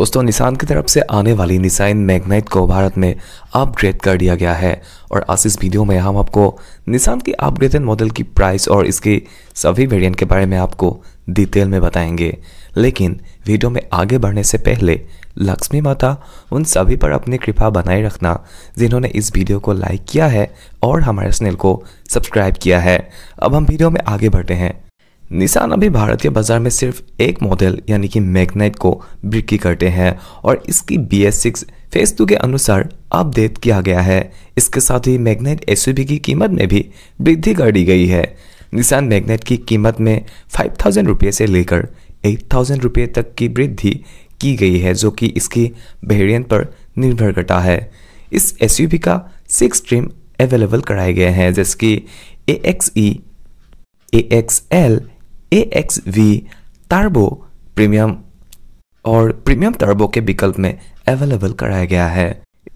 दोस्तों निशान की तरफ से आने वाली निशाइन मैग्नाइट को भारत में अपग्रेड कर दिया गया है और आज इस वीडियो में हम आपको निशान की अपग्रेडेड मॉडल की प्राइस और इसके सभी वेरिएंट के बारे में आपको डिटेल में बताएंगे लेकिन वीडियो में आगे बढ़ने से पहले लक्ष्मी माता उन सभी पर अपनी कृपा बनाए रखना जिन्होंने इस वीडियो को लाइक किया है और हमारे चैनल को सब्सक्राइब किया है अब हम वीडियो में आगे बढ़ते हैं निशान अभी भारतीय बाजार में सिर्फ एक मॉडल यानी कि मैग्नाइट को बिक्री करते हैं और इसकी B S six phase two के अनुसार अपडेट किया गया है इसके साथ ही मैग्नाइट एस की कीमत में भी वृद्धि कर दी गई है निशान मैग्नेट की कीमत में फाइव थाउजेंड रुपये से लेकर एट थाउजेंड रुपये तक की वृद्धि की गई है जो कि इसकी वेरियंट पर निर्भर करता है इस एस का सिक्स स्ट्रीम अवेलेबल कराए गए हैं जैसे कि A X E A X L A X turbo premium और प्रीमियम टर्बो के विकल्प में अवेलेबल कराया गया है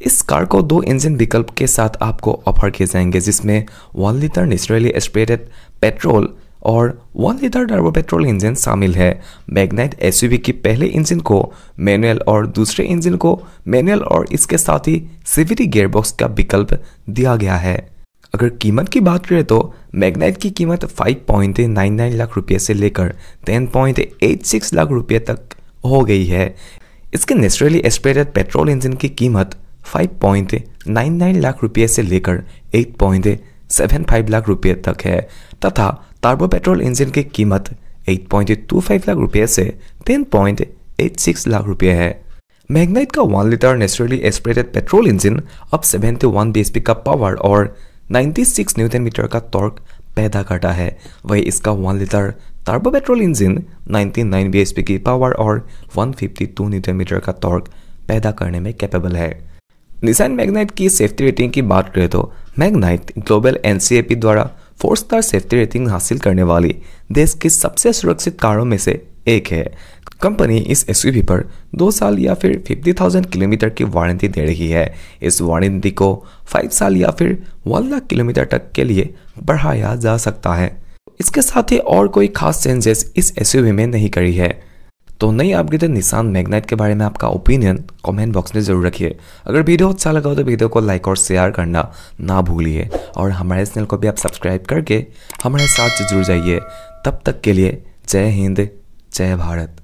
इस कार को दो इंजन विकल्प के साथ आपको ऑफर किए जाएंगे जिसमें one litre naturally aspirated petrol और one litre turbo petrol engine शामिल है मैग्नाइट एस की पहले इंजन को मैनुअल और दूसरे इंजन को मैनुअल और इसके साथ ही सीवीटी गेयरबॉक्स का विकल्प दिया गया है अगर कीमत की बात करें तो मैग्नाइट की कीमत 5.99 लाख रुपये से लेकर 10.86 लाख रुपये तक हो गई है इसके नेचुरली एस्पिरेटेड पेट्रोल इंजन की कीमत 5.99 लाख रुपये से लेकर 8.75 लाख रुपये तक है तथा टार्बो पेट्रोल इंजन की कीमत 8.25 लाख रुपये से 10.86 लाख रुपये है मैग्नाइट का one litre naturally aspirated petrol engine अब सेवेंटी वन का पावर और 96 न्यूटन मीटर का टॉर्क पैदा करता है वही इसका one litre turbo petrol engine 99 nine की पावर और 152 न्यूटन मीटर का टॉर्क पैदा करने में कैपेबल है निशान मैग्नाइट की सेफ्टी रेटिंग की बात करें तो मैग्नाइट ग्लोबल एन द्वारा फोर स्टार सेफ्टी रेटिंग हासिल करने वाली देश की सबसे सुरक्षित कारों में से एक है कंपनी इस एस पर दो साल या फिर 50,000 किलोमीटर की वारंटी दे रही है इस वारंटी को फाइव साल या फिर वन लाख किलोमीटर तक के लिए बढ़ाया जा सकता है इसके साथ ही और कोई खास चेंजेस इस एस में नहीं करी है तो नई अपग्रेडेड निशान मैग्नाइट के बारे में आपका ओपिनियन कमेंट बॉक्स में जरूर रखिए अगर वीडियो अच्छा लगा हो तो वीडियो को लाइक और शेयर करना ना भूलिए और हमारे चैनल को भी आप सब्सक्राइब करके हमारे साथ जुड़ जाइए तब तक के लिए जय हिंद जय भारत